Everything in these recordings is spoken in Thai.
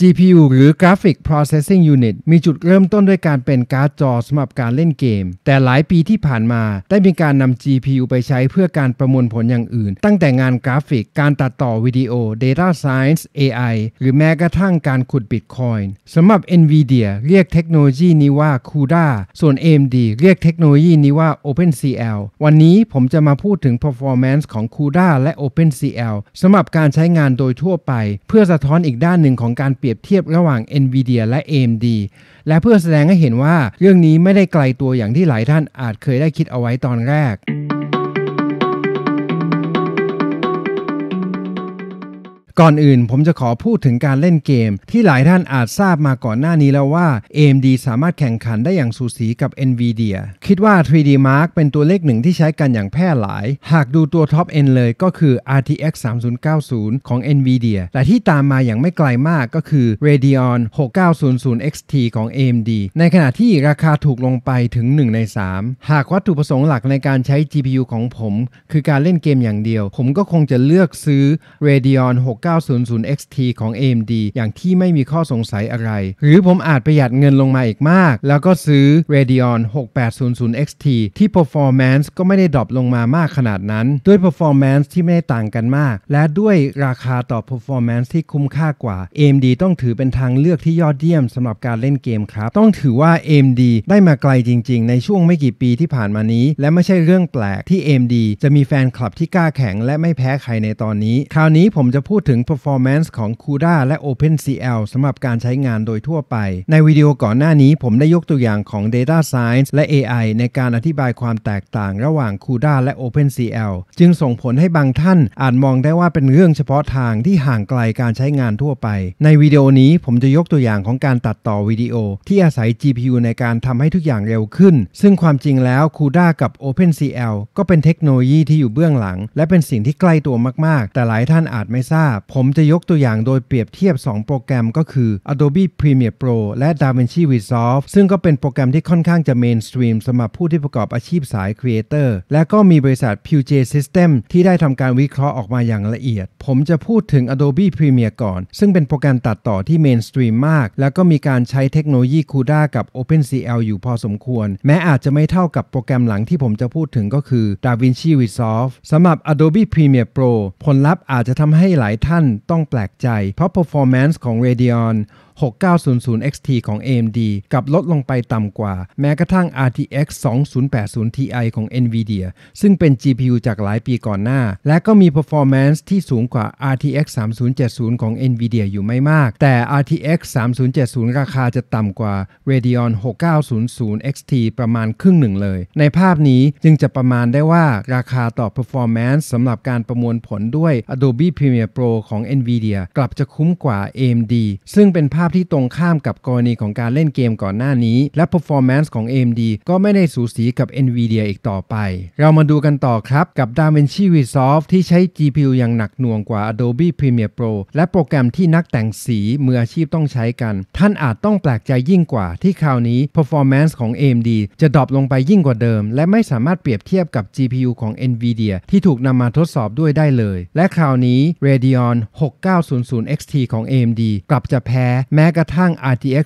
GPU หรือ Graphic Processing Unit มีจุดเริ่มต้นด้วยการเป็นการ์ดจอสำหรับการเล่นเกม แต่หลายปีที่ผ่านมา ได้มีการนำ GPU ไปใช้เพื่อการประมวลผลอย่างอื่น ตั้งแต่งานกราฟิก การตัดต่อวิดีโอ Data Science AI หรือแม้กระทั่งการขุด Bitcoin สำหรับ NVIDIA เรียกเทคโนโลยีนี้ว่า CUDA ส่วน AMD เรียกเทคโนโลยีนี้ว่า OpenCL วันนี้ผมจะมาพูดถึง performance ของ CUDA และ OpenCL สำหรับการใช้งานโดยทั่วไป เพื่อสะท้อนอีกด้านหนึ่งของการเปลี่ยนียบเทียบระหว่าง NVIDIA และ AMD และเพื่อแสดงให้เห็นว่าเรื่องนี้ไม่ได้ไกลตัวอย่างที่หลายท่านอาจเคยได้คิดเอาไว้ตอนแรกก่อนอื่นผมจะขอพูดถึงการเล่นเกมที่หลายท่านอาจทราบมาก่อนหน้านี้แล้วว่า AMD สามารถแข่งขันได้อย่างสูสีกับ NVIDIA คิดว่า 3D Mark เป็นตัวเลขหนึ่งที่ใช้กันอย่างแพร่หลาย หากดูตัวท็อป e n นเลยก็คือ RTX 3090 ของ NVIDIA แต่ที่ตามมาอย่างไม่ไกลมากก็คือ Radeon 6900 XT ของ AMD ในขณะที่ราคาถูกลงไปถึง 1 ใน 3 หากวัตถุประสงค์หลักในการใช้ GPU ของผมคือการเล่นเกมอย่างเดียวผมก็คงจะเลือกซื้อ Radeon 69 900XT ของ AMD อย่างที่ไม่มีข้อสงสัยอะไร หรือผมอาจประหยัดเงินลงมาอีกมาก แล้วก็ซื้อ Radeon 6800XT ที่ performance ก็ไม่ได้ดรอปลงมามากขนาดนั้น ด้วย performance ที่ไม่ได้ต่างกันมาก และด้วยราคาต่อ performance ที่คุ้มค่ากว่า AMD ต้องถือเป็นทางเลือกที่ยอดเยี่ยมสำหรับการเล่นเกมครับ ต้องถือว่า AMD ได้มาไกลจริงๆ ในช่วงไม่กี่ปีที่ผ่านมานี้ และไม่ใช่เรื่องแปลก ที่ AMD จะมีแฟนคลับที่กล้าแข็ง และไม่แพ้ใครในตอนนี้ คราวนี้ผมจะพูดถึง performance ของ CUDA และ OpenCL สำหรับการใช้งานโดยทั่วไป ในวิดีโอก่อนหน้านี้ผมได้ยกตัวอย่างของ Data Science และ AI ในการอธิบายความแตกต่างระหว่าง CUDA และ OpenCL จึงส่งผลให้บางท่าน อาจมองได้ว่าเป็นเรื่องเฉพาะทางที่ห่างไกลการใช้งานทั่วไป ในวิดีโอนี้ผมจะยกตัวอย่างของการตัดต่อวิดีโอ ที่อาศัย GPU ในการทำให้ทุกอย่างเร็วขึ้น ซึ่งความจริงแล้ว CUDA กับ OpenCL ก็เป็นเทคโนโลยีที่อยู่เบื้องหลัง และเป็นสิ่งที่ใกล้ตัวมาก ๆ แต่หลายท่านอาจไม่ทราบผมจะยกตัวอย่างโดยเปรียบเทียบ 2 โปรแกรมก็คือ Adobe Premiere Pro และ DaVinci Resolve ซึ่งก็เป็นโปรแกรมที่ค่อนข้างจะเมนสตรีมสำหรับผู้ที่ประกอบอาชีพสายครีเอเตอร์และก็มีบริษัท PJ System ที่ได้ทำการวิเคราะห์ออกมาอย่างละเอียด ผมจะพูดถึง Adobe Premiere ก่อน ซึ่งเป็นโปรแกรมตัดต่อที่เมนสตรีมมาก แล้วก็มีการใช้เทคโนโลยี CUDA กับ OpenCL อยู่พอสมควร แม้อาจจะไม่เท่ากับโปรแกรมหลังที่ผมจะพูดถึงก็คือ DaVinci Resolve สำหรับ Adobe Premiere Pro ผลลัพธ์อาจจะทำให้หลายท่านท่านต้องแปลกใจเพราะ performance ของ Radeon 6900 XT ของ AMD กับลดลงไปต่ำกว่า แม้กระทั่ง RTX 2080 Ti ของ NVIDIA ซึ่งเป็น GPU จากหลายปีก่อนหน้า และก็มี performance ที่สูงกว่า RTX 3070 ของ NVIDIA อยู่ไม่มาก แต่ RTX 3070 ราคาจะต่ำกว่า Radeon 6900 XT ประมาณครึ่งหนึ่งเลย ในภาพนี้จึงจะประมาณได้ว่าราคาต่อ performance สำหรับการประมวลผลด้วย Adobe Premiere Pro ของ NVIDIA กลับจะคุ้มกว่า AMD ซึ่งเป็นภาพที่ตรงข้ามกับกรณีของการเล่นเกมก่อนหน้านี้ และ performance ของ AMD ก็ไม่ได้สูสีกับ NVIDIA อีกต่อไป เรามาดูกันต่อครับกับ DaVinci Resolve ที่ใช้ GPU อย่างหนักหน่วงกว่า Adobe Premiere Pro และโปรแกรมที่นักแต่งสีมืออาชีพต้องใช้กัน ท่านอาจต้องแปลกใจยิ่งกว่าที่คราวนี้ performance ของ AMD จะดรอปลงไปยิ่งกว่าเดิม และไม่สามารถเปรียบเทียบกับ GPU ของ NVIDIA ที่ถูกนำมาทดสอบด้วยได้เลยและคราวนี้ Radeon 6900 XT ของ AMD กลับจะแพ้แแม้กระทั่ง RTX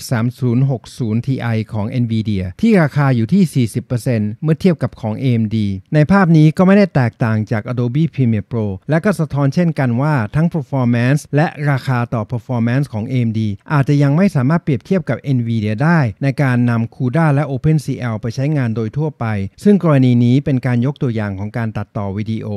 3060 Ti ของ NVIDIA ที่ราคาอยู่ที่ 40%เมื่อเทียบกับของ AMD ในภาพนี้ก็ไม่ได้แตกต่างจาก Adobe Premiere Pro และก็สะท้อนเช่นกันว่าทั้ง performance และราคาต่อ performance ของ AMD อาจจะยังไม่สามารถเปรียบเทียบกับ NVIDIA ได้ ในการนำ CUDA และ OpenCL ไปใช้งานโดยทั่วไป ซึ่งกรณีนี้เป็นการยกตัวอย่างของการตัดต่อวิดีโอ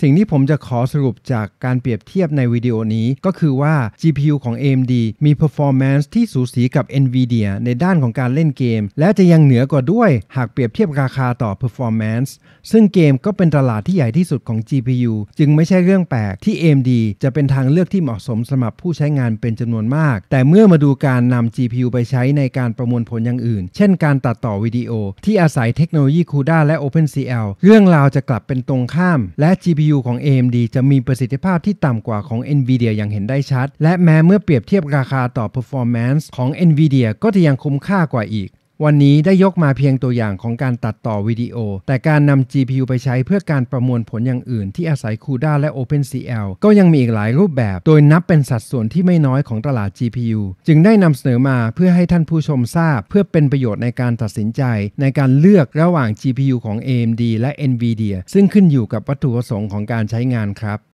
สิ่งที่ผมจะขอสรุปจากการเปรียบเทียบในวิดีโอนี้ก็คือว่า GPU ของ AMD มี performance ที่สูสีกับ NVIDIA ในด้านของการเล่นเกม และจะยังเหนือกว่าด้วยหากเปรียบเทียบราคาต่อ performance ซึ่งเกมก็เป็นตลาดที่ใหญ่ที่สุดของ GPU จึงไม่ใช่เรื่องแปลก ที่ AMD จะเป็นทางเลือกที่เหมาะสมสำหรับผู้ใช้งานเป็นจำนวนมาก แต่เมื่อมาดูการนำ GPU ไปใช้ในการประมวลผลอย่างอื่น เช่น การตัดต่อวิดีโอ ที่อาศัยเทคโนโลยี CUDA และ OpenCL เรื่องราวจะกลับเป็นตรงข้ามและ GPU CPU ของ AMD จะมีประสิทธิภาพที่ต่ำกว่าของ NVIDIA อย่างเห็นได้ชัด และแม้เมื่อเปรียบเทียบราคาต่อ performance ของ NVIDIA ก็จะยังคุ้มค่ากว่าอีกวันนี้ได้ยกมาเพียงตัวอย่างของการตัดต่อวิดีโอ แต่การนำ GPU ไปใช้เพื่อการประมวลผลอย่างอื่นที่อาศัย CUDA และ OpenCL ก็ยังมีอีกหลายรูปแบบ โดยนับเป็นสัดส่วนที่ไม่น้อยของตลาด GPU จึงได้นำเสนอมาเพื่อให้ท่านผู้ชมทราบเพื่อเป็นประโยชน์ในการตัดสินใจในการเลือกระหว่าง GPU ของ AMD และ NVIDIA ซึ่งขึ้นอยู่กับวัตถุประสงค์ของการใช้งานครับ